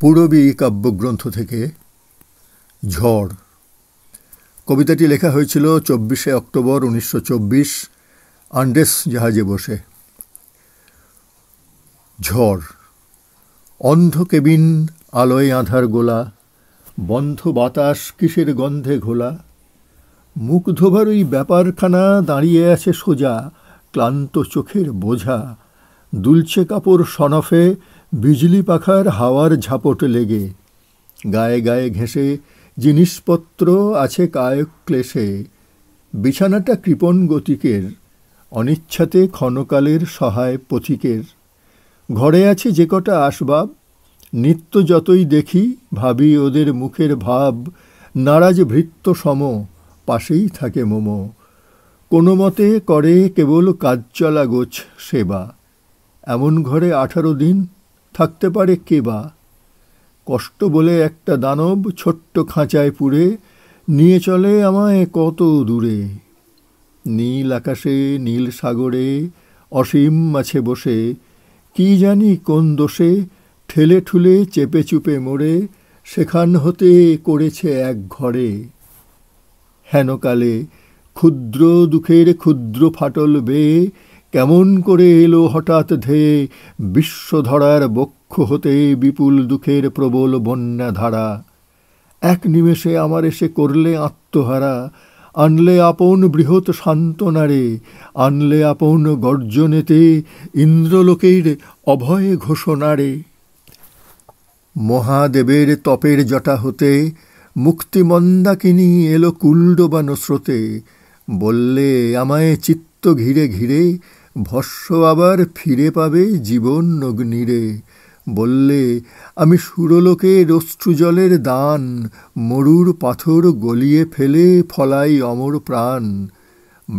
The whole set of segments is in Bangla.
পূরবী কাব্যগ্রন্থ থেকে ঝড় কবিতাটি লেখা হয়েছিল চব্বিশে অক্টোবর উনিশশো চব্বিশ আন্ডেস জাহাজে বসে ঝড় অন্ধ কেবিন আলোয় আধার গোলা বন্ধ বাতাস কিসের গন্ধে ঘোলা মুখ ধোবার ওই ব্যাপারখানা দাঁড়িয়ে আছে সোজা ক্লান্ত চোখের বোঝা দুলছে কাপড় সনফে বিজলি পাখার হাওয়ার ঝাপট লেগে গায়ে গায়ে ঘেঁষে জিনিসপত্র আছে কায়ক ক্লেশে বিছানাটা কৃপণ গতিকের অনিচ্ছাতে ক্ষণকালের সহায় পথিকের ঘরে আছে যে কটা আসবাব নিত্য যতই দেখি ভাবি ওদের মুখের ভাব নারাজ ভৃত্য সম পাশেই থাকে মোমো কোনো মতে করে কেবল কাজ চলা গোছ সেবা এমন ঘরে আঠারো দিন থাকতে পারে কে বা কষ্ট বলে একটা দানব ছোট্ট খাঁচায় পুড়ে নিয়ে চলে আমায় কত দূরে নীল আকাশে নীল সাগরে অসীম মাছে বসে কি জানি কোন দোষে ঠেলে ঠুলে চেপে চুপে মোড়ে সেখান হতে করেছে এক ঘরে হেনকালে ক্ষুদ্র দুঃখের ক্ষুদ্র ফাটল বেয়ে কেমন করে এলো হঠাৎ ধেয়ে বিশ্বধরার বক্ষ দুঃখ হতে বিপুল দুঃখের প্রবল বন্যা ধারা এক নিমেষে আমার এসে করলে আত্মহারা আনলে আপন বৃহৎ সান্ত্বনারে আনলে আপন গর্জনেতে ইন্দ্রলোকের অভয় ঘোষণারে মহাদেবের তপের জটা হতে মুক্তি মন্দাকিনী এলো কুল্ডবান স্রোতে বললে আমায় চিত্ত ঘিরে ঘিরে ভস্য আবার ফিরে পাবে জীবন অগ্নিরে বললে আমি সুরলোকের অশ্রুজলের দান মরুর পাথর গলিয়ে ফেলে ফলাই অমর প্রাণ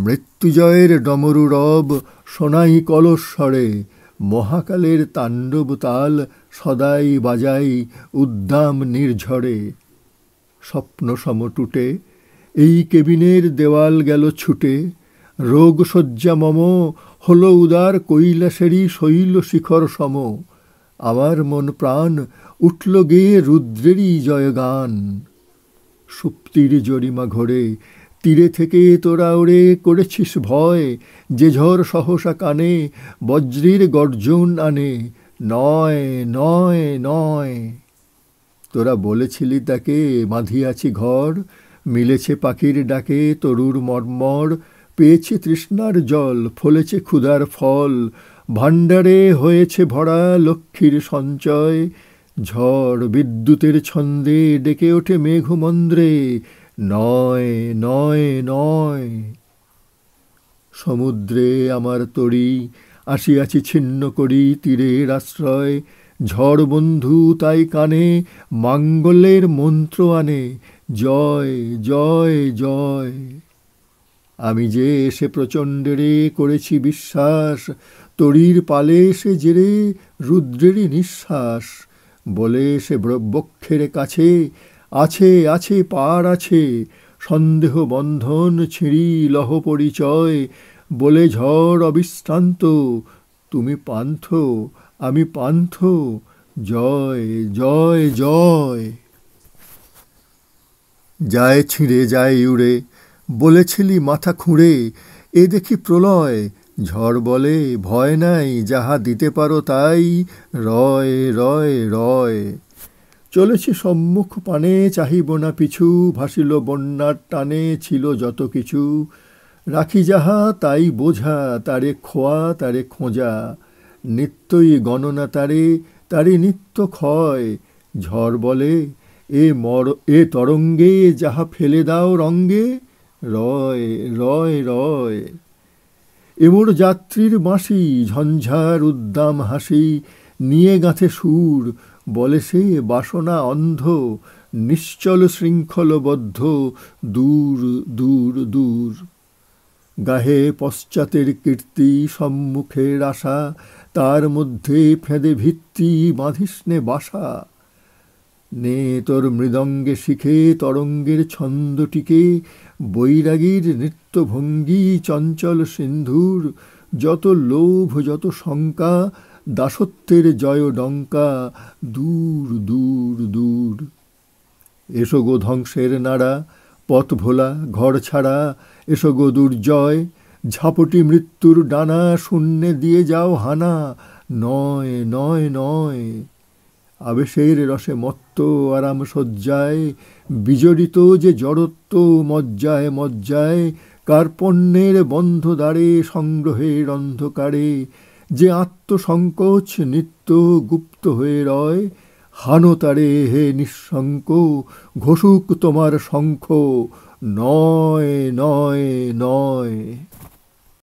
মৃত্যুজয়ের ডমরু রব সোনাই কলস্বরে মহাকালের তাণ্ডব তাল সদাই বাজাই উদ্দাম নির্ঝরে স্বপ্ন সমটুটে এই কেবিনের দেওয়াল গেল ছুটে রোগশয্যা মম হল উদার কৈলাসেরই শৈল শিখর সম আমার মন প্রাণ উঠল গেয়ে রুদ্রেরই জয়গান সুপ্তির জরিমা ঘরে তীরে থেকে তোরা ওরে করেছিস ভয় যে ঝড় সহসা কানে বজ্রের গর্জন আনে নয় নয় নয় তোরা বলেছিলি তাকে বাঁধিয়াছি ঘর মিলেছে পাখির ডাকে তরুর মর্মর পেয়েছে তৃষ্ণার জল ফলেছে ক্ষুধার ফল ভাণ্ডারে হয়েছে ভরা লক্ষ্মীর সঞ্চয় ঝড় বিদ্যুতের ছন্দে ডেকে ওঠে মেঘমন্দ্রে নয় নয় নয় সমুদ্রে আমার তরি আসিয়াছি ছিন্ন করি তীরের আশ্রয় ঝড় বন্ধু তাই কানে মাঙ্গলের মন্ত্র আনে জয় জয় জয় আমি যে এসে প্রচণ্ডেরে করেছি বিশ্বাস তরীর পালে এসে জেরে রুদ্রেরই নিঃশ্বাস বলে সে ব্রব্যক্ষের কাছে আছে আছে পার আছে সন্দেহ বন্ধন ছিঁড়ি লহ পরিচয় বলে ঝড় অবিশ্রান্ত তুমি পান্থ আমি পান্থ জয় জয় জয় যায় ছিঁড়ে যায় উড়ে বলেছিলি মাথা খুঁড়ে এ দেখি প্রলয় ঝড় বলে ভয় নাই যাহা দিতে পারো তাই রয় রয় রয় চলেছে সম্মুখ পানে চাহিব না পিছু ভাসিল বন্যার টানে ছিল যত কিছু রাখি যাহা তাই বোঝা তারে খোয়া তারে খোঁজা নিত্যই গণনা তারে তারে নিত্য ক্ষয় ঝড় বলে এ মর এ তরঙ্গে যাহা ফেলে দাও রঙ্গে রয় রয় রয় এমর যাত্রীর বাঁশি ঝঞ্ঝার উদ্দাম হাসি নিয়ে গাঁথে সুর বলে সে বাসনা অন্ধ নিশ্চল শৃঙ্খলবদ্ধ দূর দূর দূর গাহে পশ্চাতের কীর্তি সম্মুখের আশা তার মধ্যে ফেঁদে ভিত্তি বাঁধিস্নে বাসা নে তোর মৃদঙ্গে শিখে তরঙ্গের ছন্দটিকে বৈরাগীর নৃত্যভঙ্গি চঞ্চল সিন্ধুর যত লোভ যত শঙ্কা দাসত্বের জয় ডঙ্কা দূর দূর দূর এসো গো ধ্বংসের নাড়া পথ ভোলা ঘর ছাড়া এসো গো দুর্জয় ঝাপটি মৃত্যুর ডানা শূন্যে দিয়ে যাও হানা নয় নয় নয় আবেশের রসে মত্ত আরাম সজ্জায় বিজড়িত যে জড়ত্ব মজ্জায় মজ্জায় কার্পণ্যের বন্ধ দ্বারে সংগ্রহের অন্ধকারে যে আত্মসংকোচ নিত্য গুপ্ত হয়ে রয় হানতারে হে নিঃশঙ্ক ঘোষুক তোমার শঙ্খ নয় নয় নয়